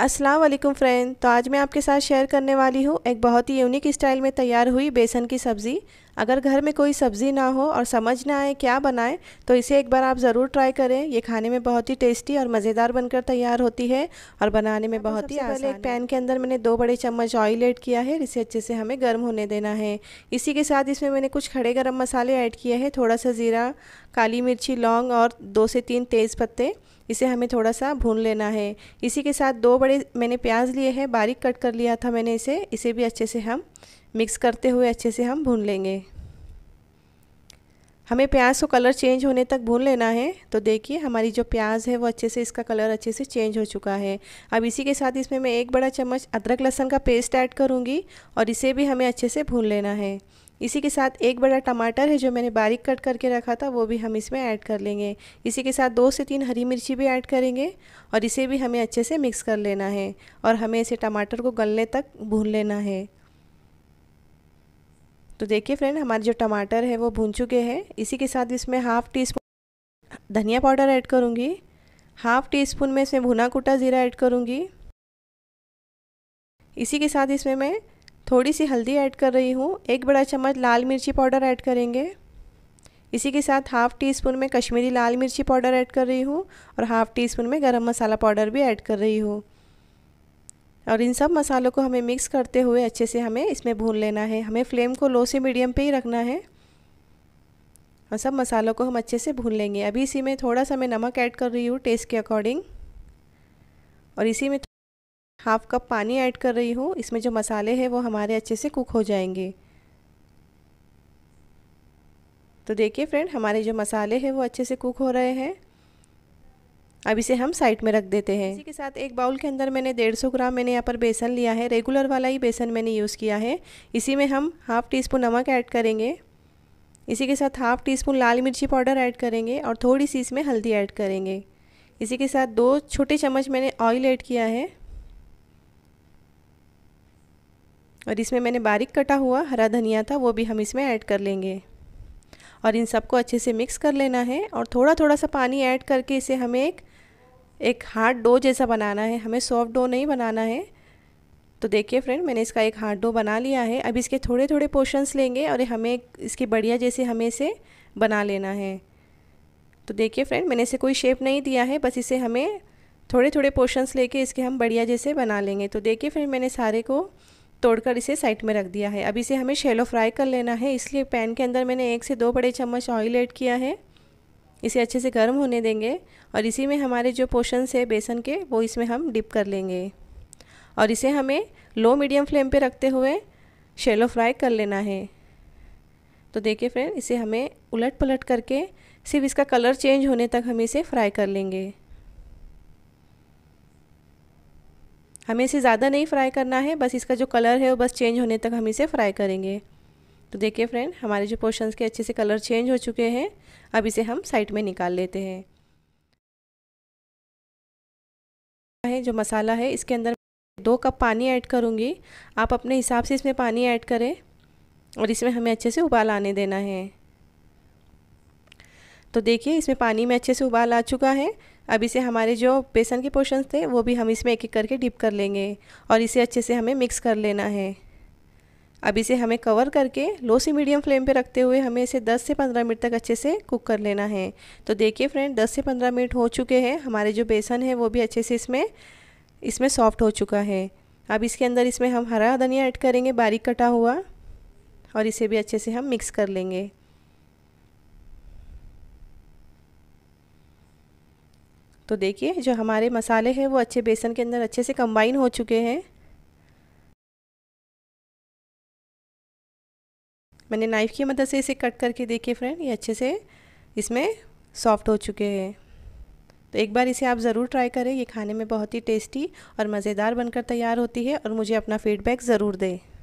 अस्सलाम वालेकुम फ्रेंड तो आज मैं आपके साथ शेयर करने वाली हूँ एक बहुत ही यूनिक स्टाइल में तैयार हुई बेसन की सब्ज़ी अगर घर में कोई सब्ज़ी ना हो और समझ ना आए क्या बनाएं तो इसे एक बार आप ज़रूर ट्राई करें ये खाने में बहुत ही टेस्टी और मज़ेदार बनकर तैयार होती है और बनाने में बहुत ही पहले एक पैन के अंदर मैंने दो बड़े चम्मच ऑयल ऐड किया है इसे अच्छे से हमें गर्म होने देना है इसी के साथ इसमें मैंने कुछ खड़े गर्म मसाले ऐड किए हैं थोड़ा सा ज़ीरा काली मिर्ची लौंग और दो से तीन तेज़ पत्ते इसे हमें थोड़ा सा भून लेना है इसी के साथ दो बड़े मैंने प्याज लिए हैं बारीक कट कर लिया था मैंने इसे इसे भी अच्छे से हम मिक्स करते हुए अच्छे से हम भून लेंगे हमें प्याज को कलर चेंज होने तक भून लेना है तो देखिए हमारी जो प्याज है वो अच्छे से इसका कलर अच्छे से चेंज हो चुका है अब इसी के साथ इसमें मैं एक बड़ा चम्मच अदरक लहसन का पेस्ट ऐड करूँगी और इसे भी हमें अच्छे से भून लेना है इसी के साथ एक बड़ा टमाटर है जो मैंने बारीक कट करके रखा था वो भी हम इसमें ऐड कर लेंगे इसी के साथ दो से तीन हरी मिर्ची भी ऐड करेंगे और इसे भी हमें अच्छे से मिक्स कर लेना है और हमें इसे टमाटर को गलने तक भून लेना है तो देखिए फ्रेंड हमारे जो टमाटर है वो भून चुके हैं इसी के साथ इसमें हाफ़ टी स्पून धनिया पाउडर ऐड करूँगी हाफ़ टी स्पून में इसमें भुना कुटा ज़ीरा ऐड करूँगी इसी के साथ इसमें मैं थोड़ी सी हल्दी ऐड कर रही हूँ एक बड़ा चम्मच लाल मिर्ची पाउडर ऐड करेंगे इसी के साथ हाफ़ टी स्पून में कश्मीरी लाल मिर्ची पाउडर ऐड कर रही हूँ और हाफ़ टी स्पून में गरम मसाला पाउडर भी ऐड कर रही हूँ और इन सब मसालों को हमें मिक्स करते हुए अच्छे से हमें इसमें भून लेना है हमें फ्लेम को लो से मीडियम पे ही रखना है और सब मसालों को हम अच्छे से भून लेंगे अभी इसी में थोड़ा सा मैं नमक ऐड कर रही हूँ टेस्ट के अकॉर्डिंग और इसी में हाफ कप पानी ऐड कर रही हूँ इसमें जो मसाले हैं वो हमारे अच्छे से कुक हो जाएंगे तो देखिए फ्रेंड हमारे जो मसाले हैं वो अच्छे से कुक हो रहे हैं अब इसे हम साइड में रख देते हैं इसी के साथ एक बाउल के अंदर मैंने 150 ग्राम मैंने यहाँ पर बेसन लिया है रेगुलर वाला ही बेसन मैंने यूज़ किया है इसी में हम हाफ़ टी स्पून नमक ऐड करेंगे इसी के साथ हाफ़ टी स्पून लाल मिर्ची पाउडर ऐड करेंगे और थोड़ी सी इसमें हल्दी ऐड करेंगे इसी के साथ दो छोटे चम्मच मैंने ऑयल ऐड किया है और इसमें मैंने बारीक कटा हुआ हरा धनिया था वो भी हम इसमें ऐड कर लेंगे और इन सबको अच्छे से मिक्स कर लेना है और थोड़ा थोड़ा सा पानी ऐड करके इसे हमें एक एक हार्ड डो जैसा बनाना है हमें सॉफ्ट डो नहीं बनाना है तो देखिए फ्रेंड मैंने इसका एक हार्ड डो बना लिया है अब इसके थोड़े थोड़े पोर्शंस लेंगे और हमें इसके बढ़िया जैसे हमें इसे बना लेना है तो देखिए फ्रेंड मैंने इसे कोई शेप नहीं दिया है बस इसे हमें थोड़े थोड़े पोर्शंस लेके इसके हम बढ़िया जैसे बना लेंगे तो देखिए फ्रेंड मैंने सारे को तोड़कर इसे साइड में रख दिया है अब इसे हमें शेलो फ्राई कर लेना है इसलिए पैन के अंदर मैंने एक से दो बड़े चम्मच ऑयल ऐड किया है इसे अच्छे से गर्म होने देंगे और इसी में हमारे जो पोशंस है बेसन के वो इसमें हम डिप कर लेंगे और इसे हमें लो मीडियम फ्लेम पे रखते हुए शेलो फ्राई कर लेना है तो देखिए फ्रेंड इसे हमें उलट पलट करके सिर्फ इसका कलर चेंज होने तक हम इसे फ्राई कर लेंगे हमें इसे ज़्यादा नहीं फ्राई करना है बस इसका जो कलर है वो बस चेंज होने तक हम इसे फ्राई करेंगे तो देखिए फ्रेंड हमारे जो पोर्शन के अच्छे से कलर चेंज हो चुके हैं अब इसे हम साइड में निकाल लेते हैं जो मसाला है इसके अंदर दो कप पानी ऐड करूँगी आप अपने हिसाब से इसमें पानी ऐड करें और इसमें हमें अच्छे से उबाल आने देना है तो देखिए इसमें पानी में अच्छे से उबाल आ चुका है अब इसे हमारे जो बेसन के पोर्शन थे वो भी हम इसमें एक एक करके डिप कर लेंगे और इसे अच्छे से हमें मिक्स कर लेना है अब इसे हमें कवर करके लो से मीडियम फ्लेम पे रखते हुए हमें इसे 10 से 15 मिनट तक अच्छे से कुक कर लेना है तो देखिए फ्रेंड 10 से 15 मिनट हो चुके हैं हमारे जो बेसन है वो भी अच्छे से इसमें इसमें सॉफ्ट हो चुका है अब इसके अंदर इसमें हम हरा धनिया ऐड करेंगे बारीक कटा हुआ और इसे भी अच्छे से हम मिक्स कर लेंगे तो देखिए जो हमारे मसाले हैं वो अच्छे बेसन के अंदर अच्छे से कंबाइन हो चुके हैं मैंने नाइफ़ की मदद से इसे कट करके देखिए फ्रेंड ये अच्छे से इसमें सॉफ्ट हो चुके हैं तो एक बार इसे आप ज़रूर ट्राई करें ये खाने में बहुत ही टेस्टी और मज़ेदार बनकर तैयार होती है और मुझे अपना फीडबैक ज़रूर दें